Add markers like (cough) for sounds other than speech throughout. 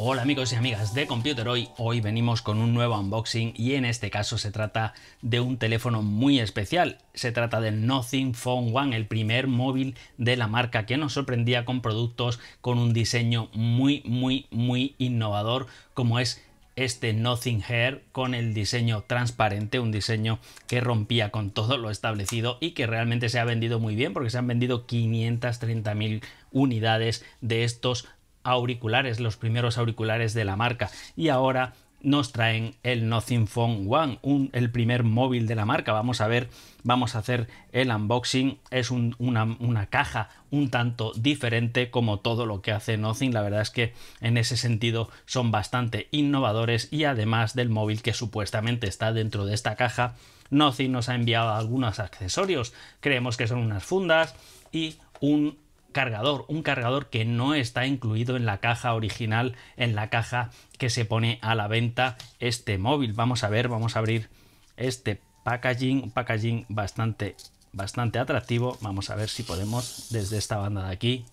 Hola amigos y amigas de Computer Hoy, hoy venimos con un nuevo unboxing y en este caso se trata de un teléfono muy especial. Se trata del Nothing Phone One, el primer móvil de la marca que nos sorprendía con productos con un diseño muy muy muy innovador como es este Nothing Hair con el diseño transparente, un diseño que rompía con todo lo establecido y que realmente se ha vendido muy bien porque se han vendido 530.000 unidades de estos auriculares, los primeros auriculares de la marca. Y ahora nos traen el Nothing Phone One, el primer móvil de la marca. Vamos a ver, vamos a hacer el unboxing. Es una, una, caja un tanto diferente como todo lo que hace Nothing. La verdad es que en ese sentido son bastante innovadores y además del móvil que supuestamente está dentro de esta caja, Nothing nos ha enviado algunos accesorios. Creemos que son unas fundas y un cargador, un cargador que no está incluido en la caja original, en la caja que se pone a la venta este móvil. Vamos a ver, vamos a abrir este packaging, un packaging bastante, bastante atractivo. Vamos a ver si podemos desde esta banda de aquí.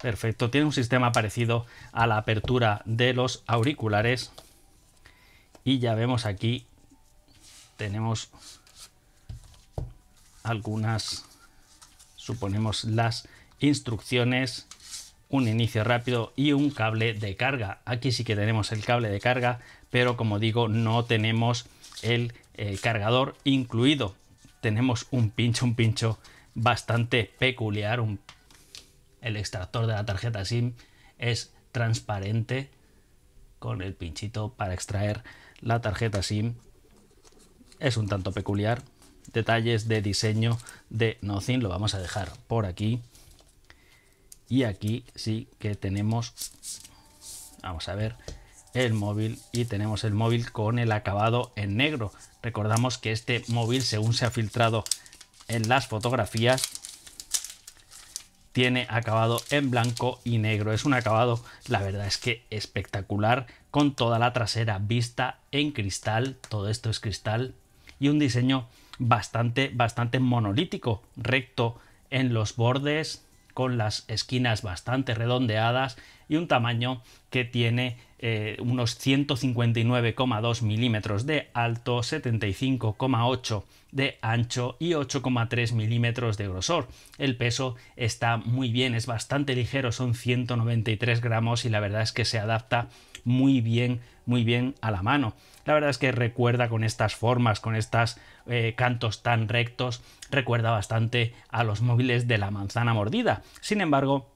Perfecto, tiene un sistema parecido a la apertura de los auriculares. Y ya vemos aquí, tenemos algunas suponemos las instrucciones, un inicio rápido y un cable de carga. Aquí sí que tenemos el cable de carga, pero como digo, no tenemos el eh, cargador incluido. Tenemos un pincho, un pincho bastante peculiar. el extractor de la tarjeta SIM es transparente con el pinchito para extraer la tarjeta SIM. Es un tanto peculiar, detalles de diseño de Nothing. Lo vamos a dejar por aquí. Y aquí sí que tenemos, vamos a ver, el móvil y tenemos el móvil con el acabado en negro. Recordamos que este móvil, según se ha filtrado en las fotografías, tiene acabado en blanco y negro. Es un acabado, la verdad es que espectacular, con toda la trasera vista en cristal, todo esto es cristal, y un diseño bastante, bastante monolítico, recto en los bordes, con las esquinas bastante redondeadas y un tamaño que tiene eh, unos 159,2 milímetros de alto, 75,8 de ancho y 8,3 milímetros de grosor. El peso está muy bien, es bastante ligero, son 193 gramos y la verdad es que se adapta muy bien, muy bien a la mano. La verdad es que recuerda con estas formas, con estos eh, cantos tan rectos, recuerda bastante a los móviles de la manzana mordida. Sin embargo,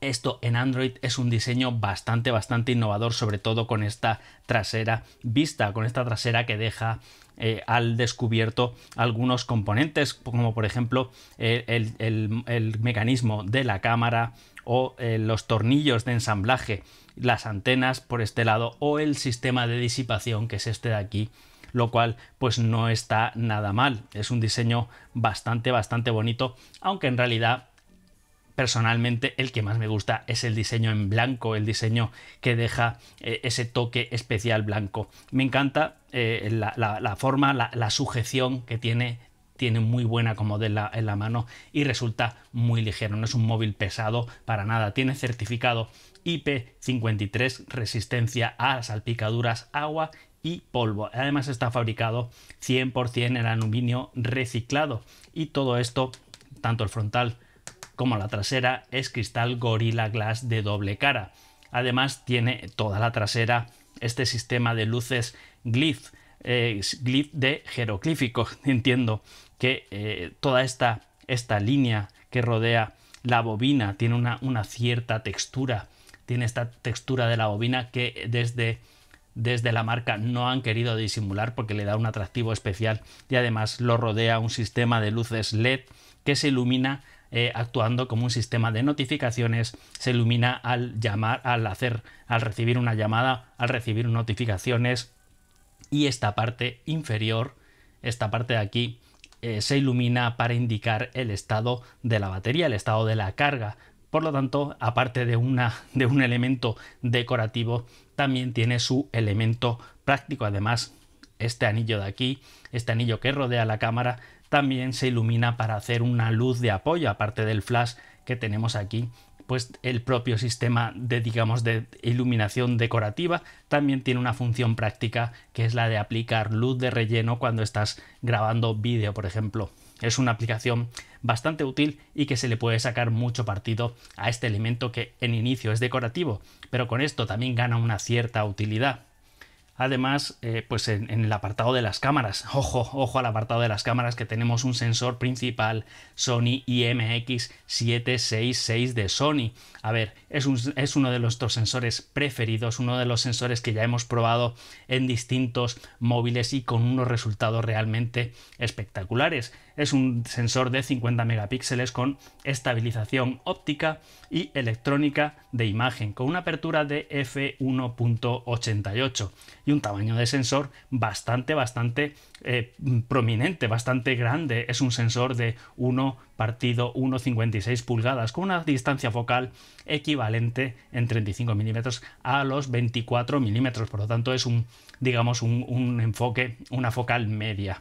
esto en Android es un diseño bastante, bastante innovador, sobre todo con esta trasera vista, con esta trasera que deja eh, al descubierto algunos componentes, como por ejemplo eh, el, el mecanismo de la cámara, o eh, los tornillos de ensamblaje, las antenas por este lado o el sistema de disipación que es este de aquí, lo cual pues no está nada mal. Es un diseño bastante, bastante bonito, aunque en realidad personalmente el que más me gusta es el diseño en blanco, el diseño que deja eh, ese toque especial blanco. Me encanta eh, la, forma, la sujeción que tiene tiene muy buena comodidad en la, en la mano y resulta muy ligero. No es un móvil pesado para nada. Tiene certificado IP53, resistencia a salpicaduras, agua y polvo. Además está fabricado 100% en aluminio reciclado y todo esto, tanto el frontal como la trasera, es cristal Gorilla Glass de doble cara. Además tiene toda la trasera este sistema de luces Glyph es eh, de jeroglífico (laughs) Entiendo que eh, toda esta, esta línea que rodea la bobina tiene una, una, cierta textura, tiene esta textura de la bobina que desde, desde la marca no han querido disimular porque le da un atractivo especial y además lo rodea un sistema de luces LED que se ilumina eh, actuando como un sistema de notificaciones se ilumina al llamar al hacer al recibir una llamada al recibir notificaciones y esta parte inferior, esta parte de aquí, eh, se ilumina para indicar el estado de la batería, el estado de la carga. Por lo tanto, aparte de, una, de un elemento decorativo, también tiene su elemento práctico. Además, este anillo de aquí, este anillo que rodea la cámara, también se ilumina para hacer una luz de apoyo, aparte del flash que tenemos aquí pues el propio sistema de digamos de iluminación decorativa también tiene una función práctica que es la de aplicar luz de relleno cuando estás grabando vídeo, por ejemplo. Es una aplicación bastante útil y que se le puede sacar mucho partido a este elemento que en inicio es decorativo, pero con esto también gana una cierta utilidad. Además, eh, pues en, el apartado de las cámaras, (laughs) ojo, ojo al apartado de las cámaras que tenemos un sensor principal Sony IMX766 de Sony. A ver, es, es uno de nuestros sensores preferidos, uno de los sensores que ya hemos probado en distintos móviles y con unos resultados realmente espectaculares. Es un sensor de 50 megapíxeles con estabilización óptica y electrónica de imagen, con una apertura de f1.88 y un tamaño de sensor bastante, bastante eh, prominente, bastante grande. Es un sensor de 1 partido 1,56 pulgadas, con una distancia focal equivalente en 35 milímetros a los 24 milímetros. Por lo tanto, es un, digamos, un enfoque, una focal media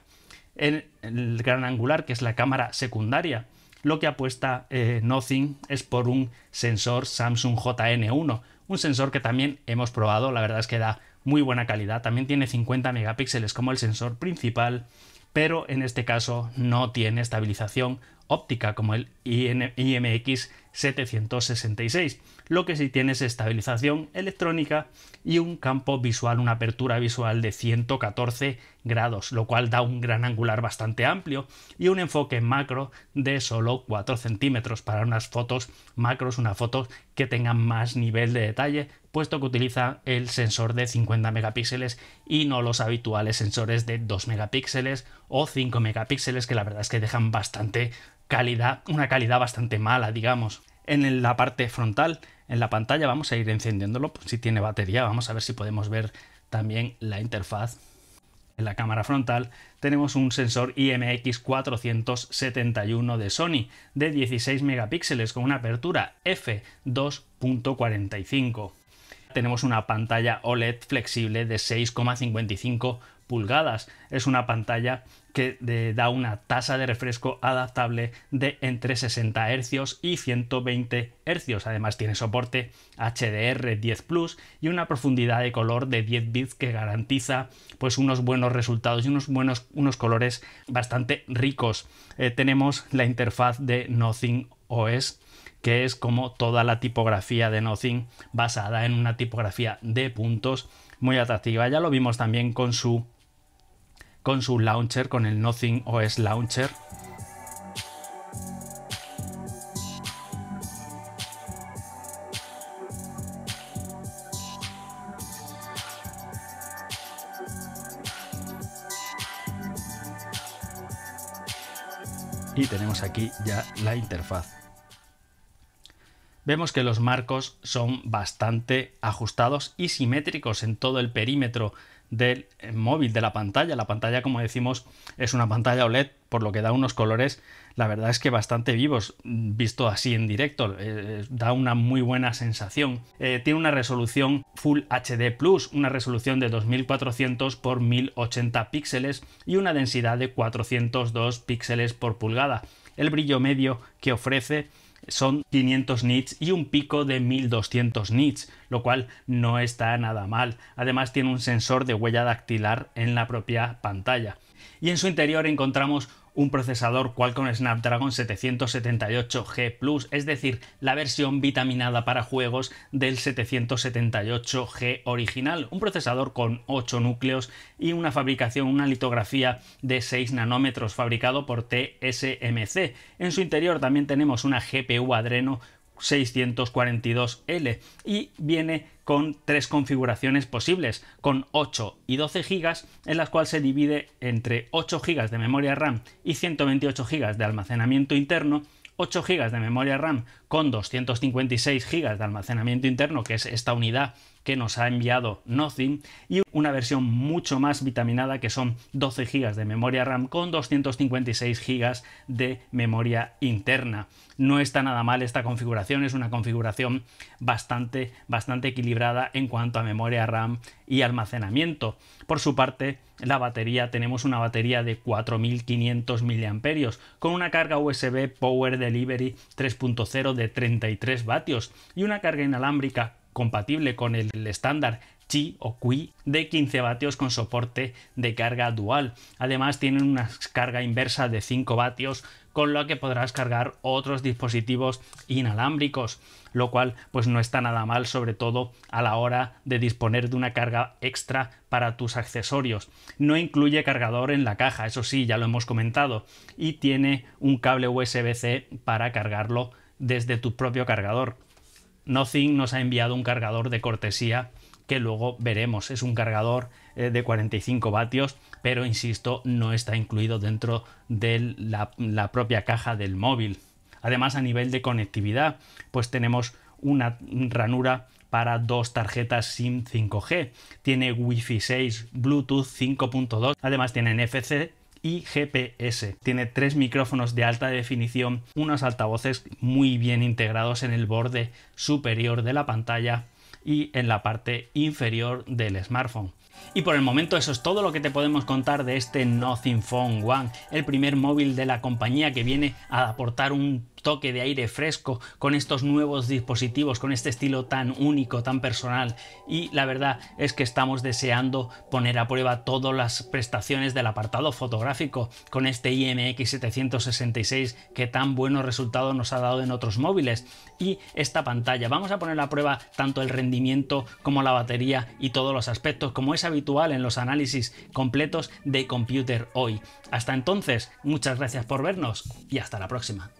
en el gran angular, que es la cámara secundaria. Lo que apuesta eh, Nothing es por un sensor Samsung JN1, un sensor que también hemos probado, la verdad es que da muy buena calidad, también tiene 50 megapíxeles como el sensor principal, pero en este caso no tiene estabilización óptica como el IMX 766. Lo que sí tiene es estabilización electrónica y un campo visual, una apertura visual de 114 grados, lo cual da un gran angular bastante amplio y un enfoque macro de solo 4 centímetros para unas fotos macros, una fotos que tengan más nivel de detalle, puesto que utiliza el sensor de 50 megapíxeles y no los habituales sensores de 2 megapíxeles o 5 megapíxeles que la verdad es que dejan bastante calidad, una calidad bastante mala, digamos. En la parte frontal, en la pantalla, vamos a ir encendiéndolo pues, si tiene batería. Vamos a ver si podemos ver también la interfaz. En la cámara frontal tenemos un sensor IMX471 de Sony de 16 megapíxeles con una apertura f2.45. Tenemos una pantalla OLED flexible de 6,55 pulgadas. Es una pantalla que da una tasa de refresco adaptable de entre 60 Hz y 120 Hz. Además tiene soporte HDR10 y una profundidad de color de 10 bits que garantiza pues unos buenos resultados y unos buenos unos colores bastante ricos. Eh, tenemos la interfaz de Nothing OS que es como toda la tipografía de Nothing basada en una tipografía de puntos muy atractiva. Ya lo vimos también con su con su launcher, con el Nothing OS Launcher. Y tenemos aquí ya la interfaz. Vemos que los marcos son bastante ajustados y simétricos en todo el perímetro del eh, móvil, de la pantalla. La pantalla, como decimos, es una pantalla OLED, por lo que da unos colores, la verdad es que bastante vivos, visto así en directo. Eh, eh, da una muy buena sensación. tiene una resolución Full HD Plus, una resolución de 2400 por 1080 píxeles y una densidad de 402 píxeles por pulgada. El brillo medio que ofrece son 500 nits y un pico de 1200 nits, lo cual no está nada mal. Además tiene un sensor de huella dactilar en la propia pantalla. Y en su interior encontramos un procesador Qualcomm Snapdragon 778G Plus, es decir, la versión vitaminada para juegos del 778G original, un procesador con 8 núcleos y una fabricación, una litografía de 6 nanómetros fabricado por TSMC. En su interior también tenemos una GPU Adreno 642L y viene con tres configuraciones posibles, con 8 y 12 GB, en las cuales se divide entre 8 GB de memoria RAM y 128 GB de almacenamiento interno 8 GB de memoria RAM con 256 GB de almacenamiento interno, que es esta unidad que nos ha enviado Nothing, y una versión mucho más vitaminada que son 12 GB de memoria RAM con 256 GB de memoria interna. No está nada mal esta configuración, es una configuración bastante, bastante equilibrada en cuanto a memoria RAM y almacenamiento. Por su parte, la batería, tenemos una batería de 4500 mAh con una carga USB Power Delivery 3.0 de 33 vatios y una carga inalámbrica compatible con el estándar Qi o Qi de 15 vatios con soporte de carga dual. Además tienen una carga inversa de 5 vatios con lo que podrás cargar otros dispositivos inalámbricos, lo cual pues no está nada mal, sobre todo a la hora de disponer de una carga extra para tus accesorios. No incluye cargador en la caja, eso sí, ya lo hemos comentado, y tiene un cable USB-C para cargarlo desde tu propio cargador. Nothing nos ha enviado un cargador de cortesía que luego veremos. Es un cargador eh, de 45 vatios pero insisto, no está incluido dentro de la, propia caja del móvil. Además, a nivel de conectividad, pues tenemos una ranura para dos tarjetas SIM 5G. Tiene Wi-Fi 6, Bluetooth 5.2. Además tiene NFC y GPS. Tiene tres micrófonos de alta definición, unos altavoces muy bien integrados en el borde superior de la pantalla y en la parte inferior del smartphone. Y por el momento eso es todo lo que te podemos contar de este Nothing Phone One, el primer móvil de la compañía que viene a aportar un toque de aire fresco con estos nuevos dispositivos, con este estilo tan único, tan personal. Y la verdad es que estamos deseando poner a prueba todas las prestaciones del apartado fotográfico con este IMX 766 que tan buenos resultados nos ha dado en otros móviles. Y esta pantalla, vamos a poner a prueba tanto el rendimiento como la batería y todos los aspectos, como es habitual en los análisis completos de Computer hoy. Hasta entonces, muchas gracias por vernos y hasta la próxima.